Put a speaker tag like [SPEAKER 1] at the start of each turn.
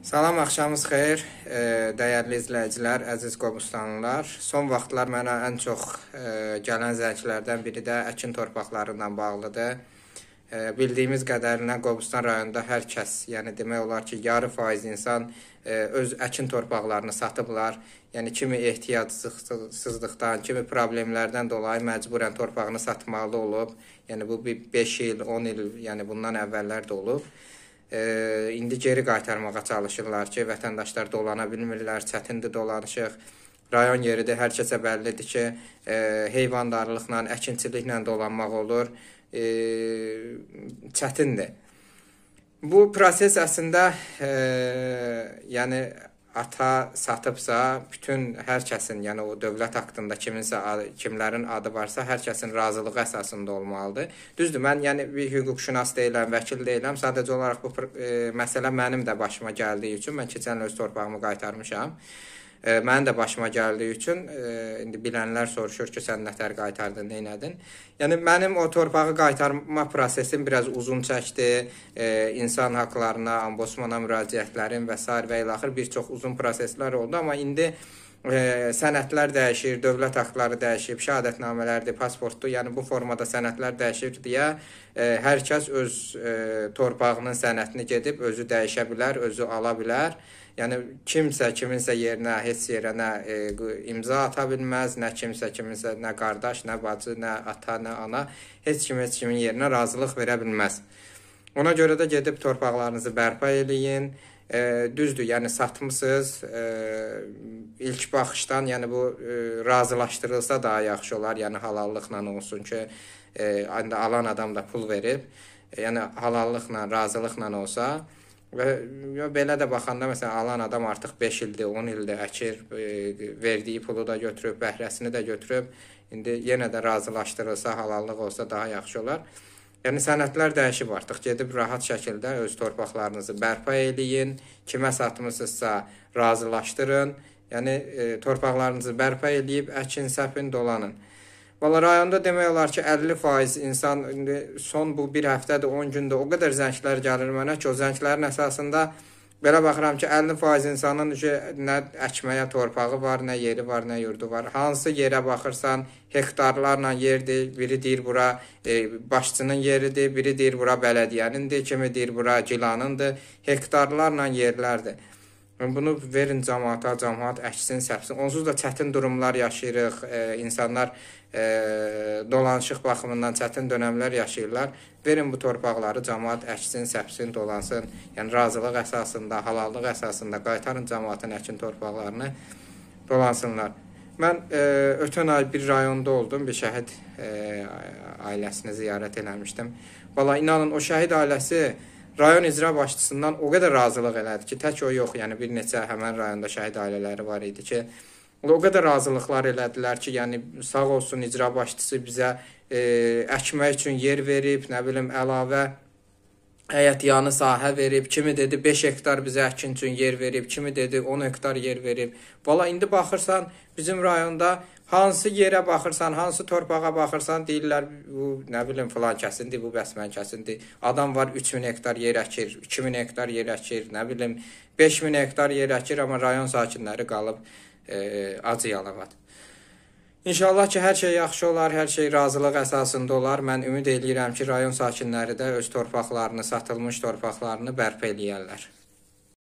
[SPEAKER 1] Salam, axşamınız xeyir, dəyərli izləyicilər, əziz qobustanlılar. Son vaxtlar mənə ən çox e, gələn zənglərdən biri də əkin torpaqları ilə bağlıdır. E, bildiyimiz qədərinə Qobustan rayonunda hər kəs, yəni demək olar ki, yarı faiz insan e, öz əkin torpaqlarını satıblar. Yəni kimi ehtiyacsızlıqdan, kimi problemlərdən dolayı məcburən torpağını satmalı olub. Yəni bu 5 il, 10 il, yəni bundan əvvəllər də olub e, indi geri qaytarmağa çalışırlar ki, vətəndaşlar dolana bilmirlər, çətindir dolanışıq. Rayon yeridir, hər kəsə bəllidir ki, e, heyvandarlıqla, əkinçiliklə dolanmaq olur. E, çətindir. Bu proses əslində e, yəni ata satıbsa, bütün hər kəsin, yəni o dövlət haqqında kiminsə kimlərin adı varsa, hər kəsin razılığı əsasında olmalıdır. Düzdür, mən yəni bir hüquqşünas deyiləm, vəkil deyiləm. Sadəcə olaraq bu e, məsələ mənim də başıma gəldiyi üçün mən keçən il öz torpağımı qaytarmışam. E, mənim də başıma gəldiyi üçün e, indi bilənlər soruşur ki, sən nətər qaytardın, nə edin? Yəni mənim o torpağı qaytarma prosesim biraz uzun çəkdi. E, insan hüquqlarına, ombudsmana müraciətlərim və sair və ilaxır bir çox uzun proseslər oldu, amma indi e, sənədlər dəyişir, dövlət aktları dəyişib, şəhadətnamələrdir, pasportdur, yəni bu formada sənədlər dəyişir deyə e, hər kəs öz e, torpağının sənədini gedib özü dəyişə bilər, özü ala bilər. Yəni kimsə kiminsə yerinə heç yerə nə e, imza ata bilməz, nə kimsə kiminsə nə qardaş, nə bacı, nə ata, nə ana heç kim heç kimin yerinə razılıq verə bilməz. Ona görə də gedib torpaqlarınızı bərpa eləyin. E, düzdür, yəni satmısınız. E, ilk baxışdan, yəni bu e, razılaşdırılsa daha yaxşı olar, yəni halallıqla olsun ki, e, alan adam da pul verib. E, yəni halallıqla, razılıqla olsa, Və belə də baxanda məsələn alan adam artıq 5 ildir, 10 ildir əkir, e, verdiyi pulu da götürüb, bəhrəsini də götürüb. İndi yenə də razılaşdırılsa, halallıq olsa daha yaxşı olar. Yəni sənədlər dəyişib artıq. Gedib rahat şəkildə öz torpaqlarınızı bərpa eləyin. Kimə satmısınızsa razılaşdırın. Yəni e, torpaqlarınızı bərpa eləyib əkin, səpin, dolanın. Valla rayonda demək olar ki 50% insan son bu bir həftədir 10 gündə o qədər zənglər gəlir mənə ki, o zənglərin əsasında belə baxıram ki, 50% insanın nə əkməyə torpağı var, nə yeri var, nə yurdu var. Hansı yerə baxırsan, hektarlarla yerdir. Biri deyir bura e, başçının yeridir, biri deyir bura bələdiyyənindir, kimi deyir bura cilanındır. Hektarlarla yerlərdir. Bunu verin cəmaata, cəmaat əksin, səpsin. Onsuz da çətin durumlar yaşayırıq. E, insanlar e, dolanışıq baxımından çətin dönəmlər yaşayırlar. Verin bu torpaqları cəmaat əksin, səpsin, dolansın. Yəni razılıq əsasında, halallıq əsasında qaytarın cəmaatın əkin torpaqlarını dolansınlar. Mən e, ötən ay bir rayonda oldum, bir şəhid e, ailəsini ziyarət eləmişdim. Valla inanın o şəhid ailəsi rayon icra başçısından o qədər razılıq elədi ki, tək o yox, yəni bir neçə həmin rayonda şəhid ailələri var idi ki, o qədər razılıqlar elədilər ki, yəni sağ olsun icra başçısı bizə e, əkmək üçün yer verib, nə bilim əlavə həyətyanı sahə verib, kimi dedi 5 hektar bizə əkin üçün yer verib, kimi dedi 10 hektar yer verib. Valla indi baxırsan bizim rayonda hansı yerə baxırsan, hansı torpağa baxırsan deyirlər bu nə bilim filan kəsindir, bu bəsmən kəsindir. Adam var 3000 hektar yer əkir, 2000 hektar yer əkir, nə bilim 5000 hektar yer əkir, amma rayon sakinləri qalıb e, ac yalavat. İnşallah ki, hər şey yaxşı olar, hər şey razılıq əsasında olar. Mən ümid eləyirəm ki, rayon sakinləri də öz torpaqlarını, satılmış torpaqlarını bərpa eləyərlər.